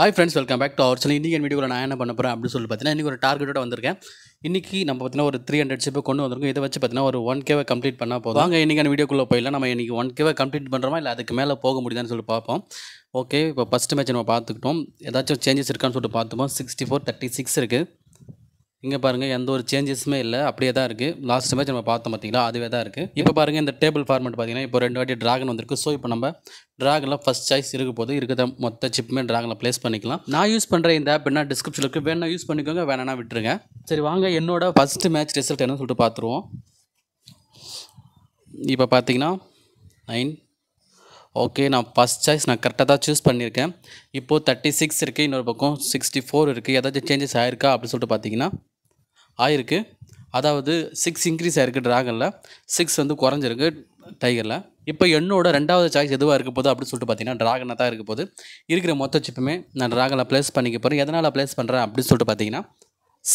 hi friends welcome back to our சொல்லி இன்றைக்கி என் வீடியோவில் நான் என்ன பண்ண போகிறேன் அப்படின்னு சொல்லி பார்த்தீங்கன்னா இன்றைக்கி ஒரு டார்கெட்டோட வந்திருக்கேன் இன்றைக்கி நம்ம பார்த்தீங்கன்னா ஒரு த்ரீ ஹண்ட்ரட் ஷிப்பை கொண்டு வந்திருக்கோம் இதை வச்சு பார்த்தீங்கன்னா ஒரு ஒன் கேவை கம்ப்ளீட் பண்ணால் போதும் வாங்க இன்றைக்கான வீடியோக்குள்ளே போயிடலாம் நம்ம இன்றைக்கி ஒன் கேவை கம்ப்ளீட் பண்ணுறோமா இல்லை அதுக்கு மேலே போக முடியுதான்னு சொல்லி பார்ப்போம் ஓகே இப்போ ஃபஸ்ட்டு மேட்ச் நம்ம பார்த்துக்கிட்டோம் ஏதாச்சும் சேஞ்சஸ் இருக்கான்னு சொல்லிட்டு பார்த்துப்போம் சிக்ஸ்டி ஃபோர் தேர்ட்டி சிக்ஸ் இருக்குது இங்கே பாருங்கள் எந்த ஒரு சேஞ்சஸுமே இல்லை அப்படியே தான் இருக்குது லாஸ்ட் மேட்ச் நம்ம பார்த்தோம் பார்த்திங்களா அதுவே தான் இருக்குது இப்போ பாருங்கள் இந்த டேபிள் ஃபார்மெட் பார்த்தீங்கன்னா இப்போ ரெண்டு வாட்டி ட்ராகன் வந்திருக்கு ஸோ இப்போ நம்ம ட்ராகனில் ஃபஸ்ட் சாய்ஸ் இருக்க போது இருக்கிற மொத்த சிப்புமே ட்ராகனில் ப்ளேஸ் பண்ணிக்கலாம் நான் யூஸ் பண்ணுற இந்த ஆப் என்ன டிஸ்கிரிப்ஷன் இருக்குது வேணா யூஸ் பண்ணிக்கோங்க வேணா விட்டுருங்க சரி வாங்க என்னோட ஃபஸ்ட்டு மேட்ச் ரிசல்ட் என்னன்னு சொல்லிட்டு பார்த்துருவோம் இப்போ பார்த்தீங்கன்னா நைன் ஓகே நான் ஃபஸ்ட் சாய்ஸ் நான் கரெக்டாக தான் சூஸ் பண்ணியிருக்கேன் இப்போது தேர்ட்டி சிக்ஸ் இருக்குது இன்னொரு பக்கம் சிக்ஸ்டி ஃபோர் இருக்குது ஏதாச்சும் சேஞ்சஸ் ஆயிருக்கா அப்படின்னு சொல்லிட்டு பார்த்தீங்கன்னா ஆயிருக்கு அதாவது சிக்ஸ் இன்க்ரீஸ் ஆயிருக்கு ட்ராகனில் சிக்ஸ் வந்து குறைஞ்சிருக்கு டைகரில் இப்போ என்னோட ரெண்டாவது சாய்ஸ் எதுவாக இருக்க போகுது அப்படின்னு சொல்லிட்டு பார்த்தீங்கன்னா ட்ராகனாக தான் இருக்க போது இருக்கிற மொத்த சிப்புமே நான் ட்ராகனில் ப்ளேஸ் பண்ணிக்க போகிறேன் எதனால் ப்ளேஸ் பண்ணுறேன் அப்படின்னு சொல்லிட்டு பார்த்தீங்கன்னா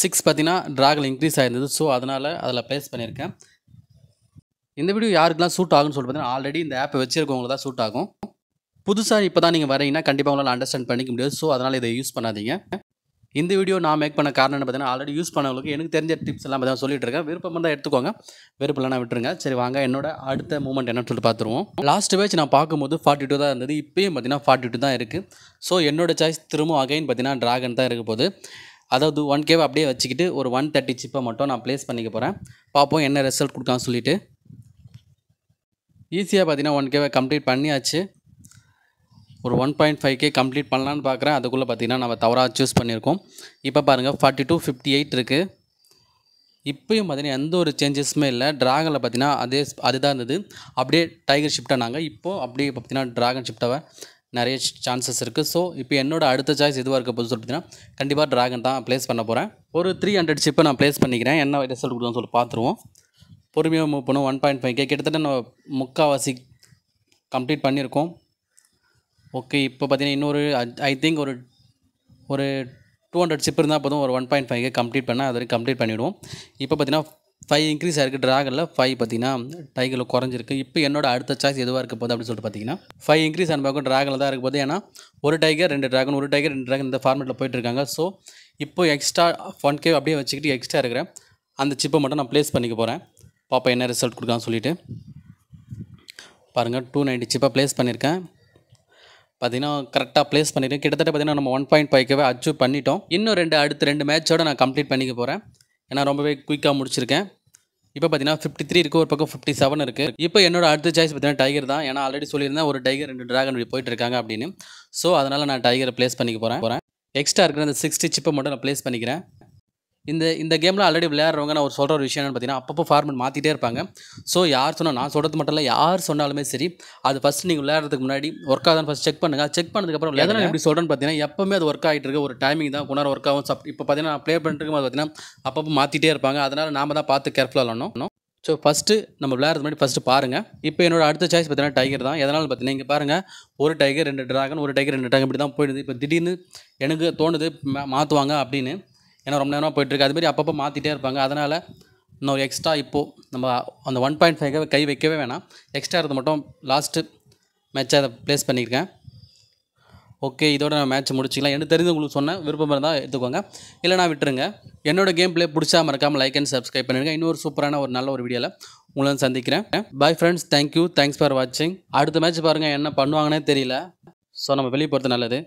சிக்ஸ் பார்த்தீங்கன்னா ட்ராகன் இன்க்ரீஸ் ஆயிருந்தது ஸோ அதனால் அதில் ப்ளேஸ் பண்ணியிருக்கேன் இந்த வீடியோ யாருக்கெல்லாம் சூட் ஆகும்னு சொல்லிட்டு பார்த்தீங்கன்னா ஆல்ரெடி இந்த ஆப்பை வச்சிருக்கவங்களுக்கு தான் சூட் ஆகும் புதுசாக இப்போ தான் நீங்கள் வரீங்கன்னா கண்டிப்பாக உங்களால் அண்டர்ஸ்டாண்ட் பண்ணிக்க முடியாது ஸோ அதனால் இதை யூஸ் பண்ணாதீங்க இந்த வீடியோ நான் மேக் பண்ண காரணம் என்ன பார்த்தீங்கன்னா ஆல்ரெடி யூஸ் பண்ணவங்களுக்கு எனக்கு தெரிஞ்ச டிப்ஸ் எல்லாம் பார்த்தா சொல்லிட்டு இருக்கேன் விருப்பம் தான் எடுத்துக்கோங்க விருப்பம் இல்லைனா விட்டுருங்க சரி வாங்க என்னோட அடுத்த மூமெண்ட் என்னன்னு சொல்லிட்டு பார்த்துருவோம் லாஸ்ட் பேஜ் நான் பார்க்கும்போது ஃபார்ட்டி டூ தான் இருந்தது இப்போயும் பார்த்தீங்கன்னா ஃபார்ட்டி டூ தான் இருக்குது ஸோ என்னோட சாய்ஸ் திரும்பவும் அகைன் பார்த்தீங்கன்னா ட்ராகன் தான் இருக்க போது அதாவது ஒன் கேவை அப்படியே வச்சுக்கிட்டு ஒரு ஒன் தேர்ட்டி சிப்பை மட்டும் நான் ப்ளேஸ் பண்ணிக்க போகிறேன் பார்ப்போம் என்ன ரிசல்ட் கொடுக்கான்னு சொல்லிவிட்டு ஈஸியாக பார்த்தீங்கன்னா ஒன் கேவை கம்ப்ளீட் பண்ணியாச்சு ஒரு one point five K complete பண்ணலான்னு பார்க்குறேன் அதுக்குள்ளே பார்த்தீங்கன்னா நம்ம தவறாக சூஸ் பண்ணியிருக்கோம் இப்போ பாருங்கள் ஃபார்ட்டி டூ ஃபிஃப்டி எயிட் இருக்குது இப்போயும் பார்த்தீங்கன்னா எந்த ஒரு சேஞ்சஸுமே இல்லை ட்ராகனில் பார்த்தீங்கன்னா அதே அதுதான் இருந்தது அப்படியே டைகர் ஷிஃப்டாக நாங்கள் இப்போது அப்படியே பார்த்தீங்கன்னா ட்ராகன் ஷிஃப்டாக நிறைய சான்சஸ் இருக்குது ஸோ இப்போ என்னோடய அடுத்த சாய்ஸ் எதுவாக இருக்க போது பார்த்தீங்கன்னா கண்டிப்பாக ட்ராகன் தான் ப்ளேஸ் பண்ண போகிறேன் ஒரு த்ரீ ஹண்ட்ரட் ஷிப்பை நான் ப்ளேஸ் பண்ணிக்கிறேன் என்ன ரிசல்ட் கொடுக்கணும் சொல்லி பார்த்துருவோம் பொறுமையாக மூவ் பண்ணுவோம் ஒன் பாயிண்ட் ஃபைவ் கே கிட்டத்தட்ட நம்ம முக்கால்வாசி கம்ப்ளீட் பண்ணியிருக்கோம் ஓகே இப்போ பார்த்தீங்கன்னா இன்னொரு ஐ திங்க் ஒரு ஒரு டூ ஹண்ட்ரட் சிப் இருந்தால் போதும் ஒரு ஒன் பாயிண்ட் ஃபைவ்க்கு கம்ப்ளீட் பண்ணால் அது வரைக்கும் கம்ப்ளீட் பண்ணிவிடுவோம் இப்போ பார்த்தீங்கன்னா ஃபைவ் இன்க்ரீஸ் ஆயிருக்கு ட்ராகனில் ஃபைவ் பார்த்தீங்கன்னா டைகரில் குறைஞ்சிருக்கு இப்போ என்னோட அடுத்த சாய்ஸ் எதுவாக இருக்க போகுது அப்படின்னு சொல்லிட்டு பார்த்தீங்கன்னா ஃபைவ் இன்க்ரீஸ் ஆன பார்க்கும் ட்ராகனில் தான் இருக்க போது ஏன்னா ஒரு டைகர் ரெண்டு ட்ராகன் ஒரு டைகர் ரெண்டு ட்ராகன் இந்த ஃபார்மேட்டில் போயிட்டுருக்காங்க ஸோ இப்போ எக்ஸ்ட்ரா ஒன் கே அப்படியே வச்சுக்கிட்டு எக்ஸ்ட்ரா இருக்கிறேன் அந்த சிப்பை மட்டும் நான் ப்ளேஸ் பண்ணிக்க போகிறேன் பாப்பா என்ன ரிசல்ட் கொடுக்கான்னு சொல்லிவிட்டு பாருங்கள் டூ நைன்ட்டி சிப்பாக ப்ளேஸ் பண்ணியிருக்கேன் பார்த்தீங்கன்னா கரெக்டாக ப்ளேஸ் பண்ணிட்டேன் கிட்டத்தட்ட பார்த்தீங்கன்னா நம்ம ஒன் பாயிண்ட் அச்சீவ் பண்ணிட்டோம் இன்னும் ரெண்டு அடுத்த ரெண்டு மேட்சோட நான் கம்ப்ளீட் பண்ணிக்க போகிறேன் ஏன்னா ரொம்பவே குயிக்காக முடிச்சிருக்கேன் இப்போ பார்த்தீங்கன்னா ஃபிஃப்டி த்ரீ இருக்குது ஒரு பக்கம் ஃபிஃப்டி செவன் இருக்குது இப்போ என்னோட அடுத்த சாய்ஸ் பார்த்தீங்கன்னா டைகர் தான் ஏன்னா ஆல்ரெடி சொல்லியிருந்தேன் ஒரு டைகர் ரெண்டு ட்ராகன் போயிட்டு இருக்காங்க அப்படின்னு ஸோ அதனால் நான் டைகரை ப்ளேஸ் பண்ணிக்க போகிறேன் எக்ஸ்ட்ரா இருக்கிற அந்த சிக்ஸ்டி சிப்பை மட்டும் நான் ப்ளேஸ் பண்ணிக்கிறேன் இந்த இந்த கேமில் ஆல்ரெடி விளையாடுறவங்க நான் ஒரு சொல்கிற ஒரு விஷயம் என்னென்னு பார்த்தீங்கன்னா அப்பப்போ ஃபார்மெட் மாற்றிட்டே இருப்பாங்க ஸோ யார் சொன்னால் நான் சொல்கிறது மட்டும் இல்லை யார் சொன்னாலுமே சரி அது ஃபஸ்ட் நீங்கள் விளையாடுறதுக்கு முன்னாடி ஒர்க் ஆகுதான்னு ஃபஸ்ட் செக் பண்ணுங்கள் செக் பண்ணதுக்கப்புறம் எதனால் எப்படி சொல்கிறேன்னு பார்த்தீங்கன்னா எப்போவுமே அது ஒர்க் ஆகிட்டு இருக்கு ஒரு டைமிங் தான் கொண்டாட ஒர்க் ஆகும் சப் இப்போ பார்த்தீங்கன்னா நான் ப்ளே பண்ணிட்டு இருக்கும்போது பார்த்தீங்கன்னா அப்பப்போ மாற்றிட்டே இருப்பாங்க அதனால் நாம் தான் பார்த்து கேர்ஃபுல்லாக விளாடணும் ஸோ ஃபஸ்ட்டு நம்ம விளையாடுறது முன்னாடி ஃபஸ்ட்டு பாருங்கள் இப்போ என்னோட அடுத்த சாய்ஸ் பார்த்தீங்கன்னா டைகர் தான் எதனால் பார்த்தீங்கன்னா இங்கே பாருங்கள் ஒரு டைகர் ரெண்டு ட்ராகன் ஒரு டைகர் ரெண்டு ட்ராகன் இப்படி தான் போயிடுது இப்போ திடீர்னு எனக்கு தோணுது மாற்றுவாங்க அப்படின்னு ஏன்னா ரொம்ப நேரமாக போயிட்டுருக்கு அதுமாரி அப்பப்போ மாற்றிட்டே இருப்பாங்க அதனால் இன்னொரு எக்ஸ்ட்ரா இப்போது நம்ம அந்த ஒன் பாயிண்ட் ஃபைவ் கை வைக்கவே வேணாம் எக்ஸ்ட்ரா இருந்து மட்டும் லாஸ்ட்டு மேட்சை அதை ப்ளேஸ் பண்ணியிருக்கேன் ஓகே இதோட நான் மேட்ச் முடிச்சிக்கலாம் எனக்கு தெரிஞ்சு உங்களுக்கு சொன்னேன் விருப்பம் இருந்தால் எடுத்துக்கோங்க இல்லை நான் விட்டுருங்க என்னோடய கேம் பிளே பிடிச்சா மறக்காமல் லைக் அண்ட் சப்ஸ்கிரைப் பண்ணிடுங்க இன்னொரு சூப்பரான ஒரு நல்ல ஒரு வீடியோவில் உங்களை சந்திக்கிறேன் bye friends thank you thanks for வாட்சிங் அடுத்த மேட்ச் பாருங்கள் என்ன பண்ணுவாங்கன்னே தெரியல ஸோ நம்ம வெளியே போகிறது நல்லது